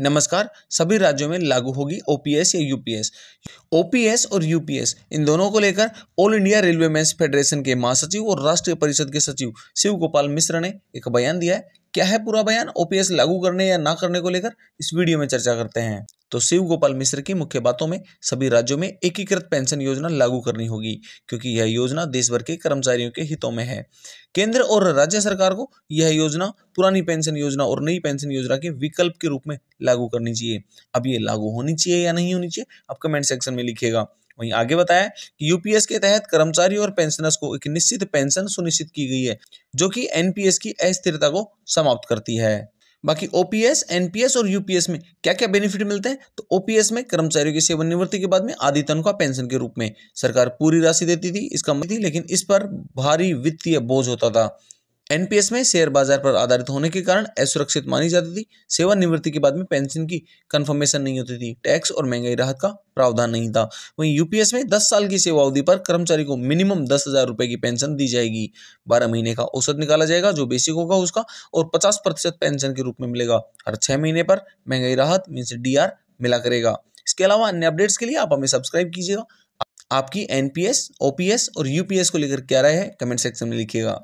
नमस्कार सभी राज्यों में लागू होगी ओपीएस या यूपीएस ओपीएस और यूपीएस इन दोनों को लेकर all India railway men's federation के महासचिव और राष्ट्रीय परिषद के सचिव शिव गोपाल मिश्र ने एक बयान दिया है क्या है पूरा बयान ओपीएस लागू करने या ना करने को लेकर इस वीडियो में चर्चा करते हैं तो शिव गोपाल मिश्र की मुख्य बातों में सभी राज्यों में एकीकृत पेंशन योजना लागू करनी होगी क्योंकि यह योजना देश भर के कर्मचारियों के हितों में है केंद्र और राज्य सरकार को यह योजना पुरानी पेंशन योजना और नई पेंशन योजना के विकल्प के रूप में लागू करनी चाहिए अब ये लागू होनी चाहिए या नहीं होनी चाहिए आप कमेंट सेक्शन में लिखिएगा वहीं आगे बताया कि यूपीएस के तहत कर्मचारी और पेंशनर्स को एक निश्चित पेंशन सुनिश्चित की गई है जो कि एनपीएस की अस्थिरता को समाप्त करती है बाकी ओपीएस एनपीएस और यूपीएस में क्या क्या बेनिफिट मिलते हैं तो ओपीएस में कर्मचारियों की सेवानिवृत्ति के बाद में आधी तनख्वाह पेंशन के रूप में सरकार पूरी राशि देती थी इसका मतलब लेकिन इस पर भारी वित्तीय बोझ होता था एनपीएस में शेयर बाजार पर आधारित होने के कारण असुरक्षित मानी जाती थी सेवानिवृत्ति के बाद में पेंशन की कंफर्मेशन नहीं होती थी टैक्स और महंगाई राहत का प्रावधान नहीं था वहीं यूपीएस में 10 साल की सेवा अवधि पर कर्मचारी को मिनिमम दस हजार रुपए की पेंशन दी जाएगी 12 महीने का औसत निकाला जाएगा जो बेसिक होगा उसका और पचास प्रतिशत पेंशन के रूप में मिलेगा हर छह महीने पर महंगाई राहत मीनस डी मिला करेगा इसके अलावा अन्य अपडेट्स के लिए आप हमें सब्सक्राइब कीजिएगा आपकी एनपीएस ओपीएस और यूपीएस को लेकर क्या राय है कमेंट सेक्शन में लिखिएगा